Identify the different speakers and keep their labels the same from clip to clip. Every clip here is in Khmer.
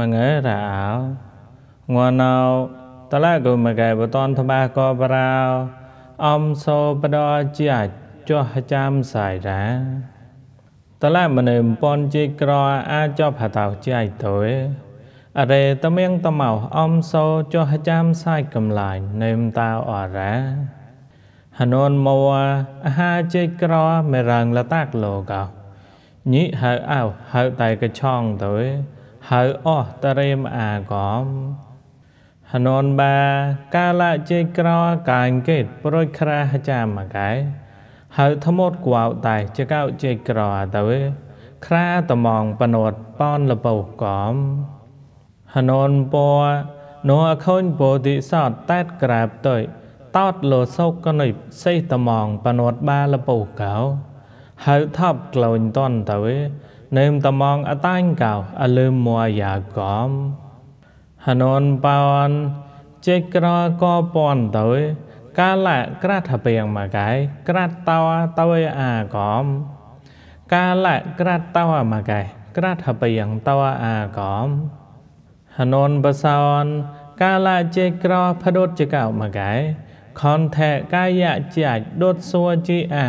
Speaker 1: មងើរោងួនោតឡាគុមកែបតនថ្បាកបរោអំសោបដោជាចចោះចាំសាយរាតឡាមនិមពនជីក្រអាចប់ហតោជាចទុយអរេតមៀងតមោអំសោចោះចាំសាយកំឡាញនិមតាអរ៉ាហនុនមវអាហាចេក្រមេរាងលតាក់លោកោញិហៅអោហៅតែកឆងទៅហើយអស់តរេមអាកំហននបាកាលៈជេក្រកាញ់កេតប្រុយក្រាហចាមកែហើយធមត់គួវតែចកោជេក្រទៅខ្រាតំងបណត់ប៉នលបោកំហននពនោអខូនពោធិសតតែតក្រាបទៅតតលោសោកកនិបសេះតំងបណត់បាលបោកោហើយថប់ក្លូនតនទៅនឹមតំងអតាញ់កៅអលឹមមួយ៉ាកំហណនបោនចេក្រកពនទៅកាលៈក្រាថពេងមកកាយក្រាតោទៅអាកំកាលៈក្រាតោមកកាយក្រាថពេងតោអាកំហណនបសោនកាលៈចេក្រផដុតចកៅមកកាយខនថេកាយៈជាចដុតសួជីអា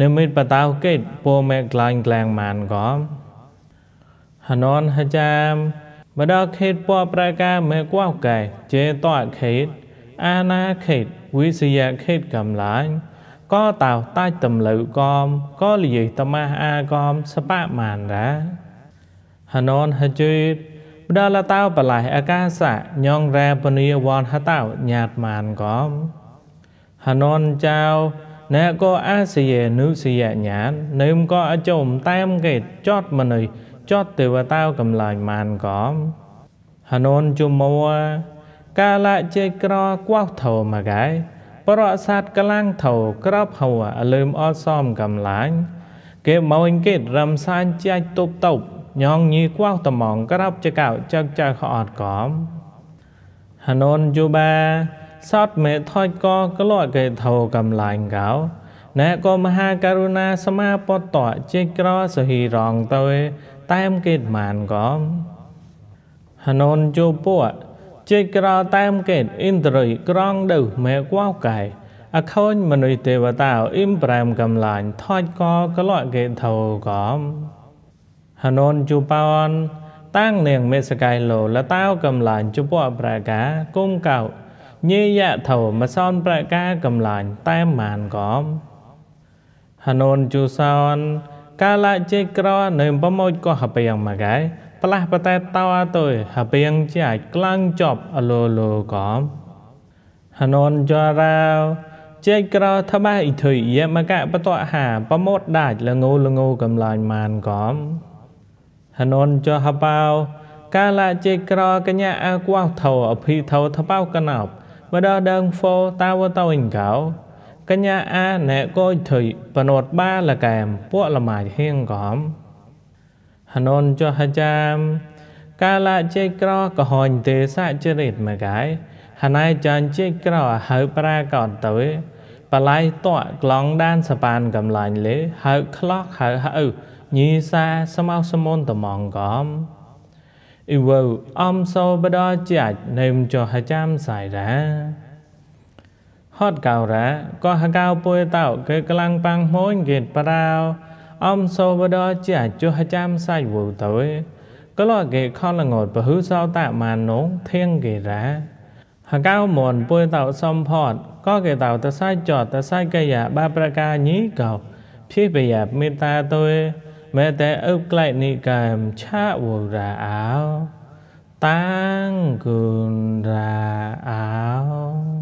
Speaker 1: និមិត្តបតោកេតពោមេក្លាញ់ក្លាងម៉ានក៏ហណនហចាមបដខេតពប្រការមេកោកែចេតតខេតអាណាខេតវិសយខេតកំឡាញ់ក៏តោតាច់តម្លូវកំក៏លយេតមាសអាកំសបមានរាហណនហជេតបដលតោបលៃអកាសៈញងរែពនីវនហតោញាតមានកំហណនចៅអ្នកក៏អាសយេនុសយញ្ញាណនឹមក៏អចុំតាមគេចតមនីចតទេវតាកំឡាញ់មានកំហននជមោកាលៈចេក្រកោះធមមកែប្រសាទកលាំងធោក្របហោអលឹមអសមកំឡាញ់គេមកគេរំសាញ់ចាច់តុបតុបញងញីកោះតំងក្របចកោចកចកអត់កំហននយុបាសតមេថុចកកលកេធោកំឡាញ់កោណែក៏មហាករុណាសមាពតតជាក្រសហ៊ីរងទៅតែមគេតមានក៏ហណនជពោជាក្រតែមគេតអ៊ីនត្រីក្រងដូវមេកវកាយអខូនមនុស្សទេវតាអ៊ីមប្រាមកំឡាញ់ថុចកកលកេធោកំហណនជបនតាំងនាងមេសកាយលោលតាវកំឡាញ់ជពោប្រកាគុំកោញាយៈថោមសនប្រការកំឡាញ់តែមានកំហនុនជូសោនកាលៈជេក្រ នៅប្រមោចក៏ហបៀងមកឯផ្លាស់ប្រតែតោទៅហបៀងជាអាចក្លាំងចប់អលលកំហនុនចរាវជេក្រធម្មអ៊ីធុយយមកៈបតហាប្រមោតដាច់លងូលងូកំឡាញ់មានកំហនុនចហបោកាលៈជេក្រកញ្ញាអកវថោអភិធោថបោកណោបបដដងហ្វោតាវតោអ៊ីងកោ កញ្ញាអាណែកោថុយបណត់បាលកែមពួកលមាយហៀងកំហណនចហចាមកាលាចេក្រកហញទេសចរិតមកកាយហណៃចានចេក្រហើយប្រាកតទៅបលៃតក់ក្លងដានសបានកំឡាញ់លេហើយក្លោះហើយហើញីសាស្មោសមនតំងកំអ៊ីវអំសោបដាជាចនឹមចហចាំសៃរា ហតកោរាកោហកោពុយតោគេកលាំងប៉ាំងហូនគេតប្រាវអំសោបដាជាចចហចាំសៃវូទៅកលគេខលងត់ពហុសោតមាណងធៀងគេរា ហកៅមនពុយតោសំផតក៏គេតោតសាយចតសាយកយាបាប្រការញីកោភិបយាមេតាទុយม้แต่เอุกไลนิกายชาวราอาวตั้งกุนราอาว